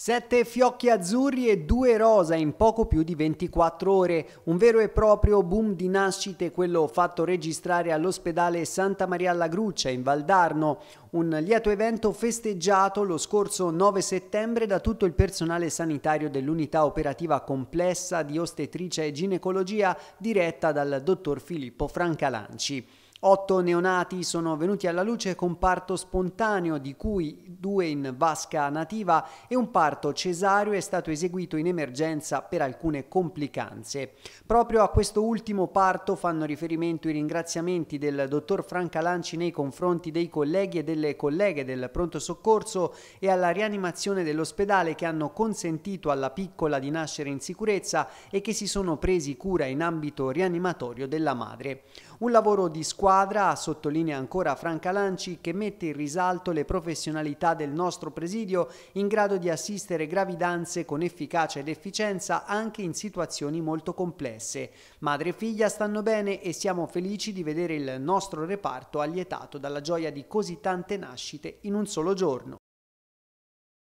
Sette fiocchi azzurri e due rosa in poco più di 24 ore, un vero e proprio boom di nascite quello fatto registrare all'ospedale Santa Maria alla Gruccia in Valdarno, un lieto evento festeggiato lo scorso 9 settembre da tutto il personale sanitario dell'unità operativa complessa di ostetricia e ginecologia diretta dal dottor Filippo Francalanci. Otto neonati sono venuti alla luce con parto spontaneo, di cui due in vasca nativa e un parto cesareo è stato eseguito in emergenza per alcune complicanze. Proprio a questo ultimo parto fanno riferimento i ringraziamenti del dottor Franca Lanci nei confronti dei colleghi e delle colleghe del pronto soccorso e alla rianimazione dell'ospedale che hanno consentito alla piccola di nascere in sicurezza e che si sono presi cura in ambito rianimatorio della madre. Un lavoro di squadra squadra, sottolinea ancora Franca Lanci, che mette in risalto le professionalità del nostro presidio in grado di assistere gravidanze con efficacia ed efficienza anche in situazioni molto complesse. Madre e figlia stanno bene e siamo felici di vedere il nostro reparto allietato dalla gioia di così tante nascite in un solo giorno.